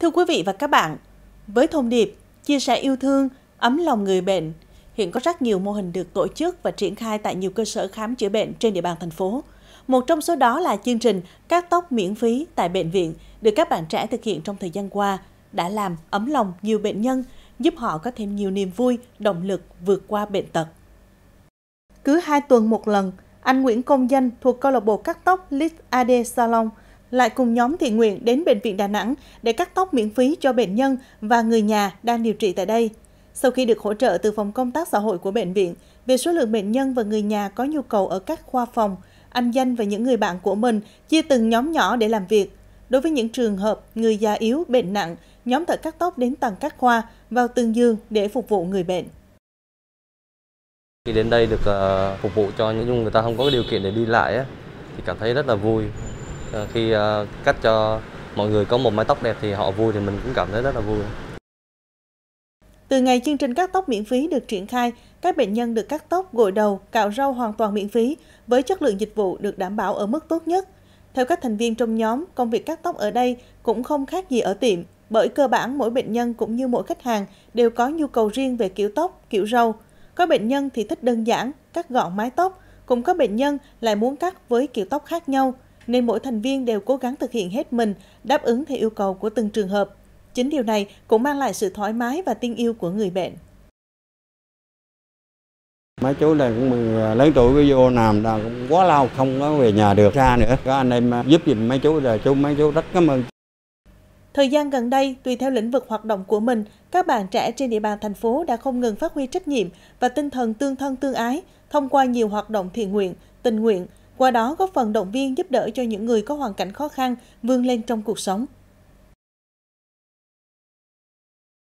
Thưa quý vị và các bạn, với thông điệp chia sẻ yêu thương, ấm lòng người bệnh, hiện có rất nhiều mô hình được tổ chức và triển khai tại nhiều cơ sở khám chữa bệnh trên địa bàn thành phố. Một trong số đó là chương trình cắt tóc miễn phí tại bệnh viện được các bạn trẻ thực hiện trong thời gian qua đã làm ấm lòng nhiều bệnh nhân, giúp họ có thêm nhiều niềm vui, động lực vượt qua bệnh tật. Cứ hai tuần một lần, anh Nguyễn Công Danh thuộc câu lạc bộ cắt tóc Lit AD Salon – lại cùng nhóm thiện nguyện đến Bệnh viện Đà Nẵng để cắt tóc miễn phí cho bệnh nhân và người nhà đang điều trị tại đây. Sau khi được hỗ trợ từ phòng công tác xã hội của bệnh viện, về số lượng bệnh nhân và người nhà có nhu cầu ở các khoa phòng, anh Danh và những người bạn của mình chia từng nhóm nhỏ để làm việc. Đối với những trường hợp người già yếu, bệnh nặng, nhóm thợ cắt tóc đến tầng các khoa vào tương dương để phục vụ người bệnh. Khi đến đây được ờ, phục vụ cho những người ta không có điều kiện để đi lại thì cảm thấy rất là vui, Ờ, khi ờ, cắt cho mọi người có một mái tóc đẹp thì họ vui thì mình cũng cảm thấy rất là vui. Từ ngày chương trình cắt tóc miễn phí được triển khai, các bệnh nhân được cắt tóc, gội đầu, cạo râu hoàn toàn miễn phí với chất lượng dịch vụ được đảm bảo ở mức tốt nhất. Theo các thành viên trong nhóm, công việc cắt tóc ở đây cũng không khác gì ở tiệm, bởi cơ bản mỗi bệnh nhân cũng như mỗi khách hàng đều có nhu cầu riêng về kiểu tóc, kiểu râu. Có bệnh nhân thì thích đơn giản, cắt gọn mái tóc, cũng có bệnh nhân lại muốn cắt với kiểu tóc khác nhau – nên mỗi thành viên đều cố gắng thực hiện hết mình, đáp ứng theo yêu cầu của từng trường hợp. Chính điều này cũng mang lại sự thoải mái và tin yêu của người bệnh. Mấy chú này cũng à, lớn tuổi cái vô làm là cũng quá lâu không có về nhà được ra nữa. Các anh em à, giúp giùm mấy chú là chú mấy chú rất cảm ơn. Thời gian gần đây, tùy theo lĩnh vực hoạt động của mình, các bạn trẻ trên địa bàn thành phố đã không ngừng phát huy trách nhiệm và tinh thần tương thân tương ái thông qua nhiều hoạt động thiện nguyện, tình nguyện, qua đó góp phần động viên giúp đỡ cho những người có hoàn cảnh khó khăn vươn lên trong cuộc sống.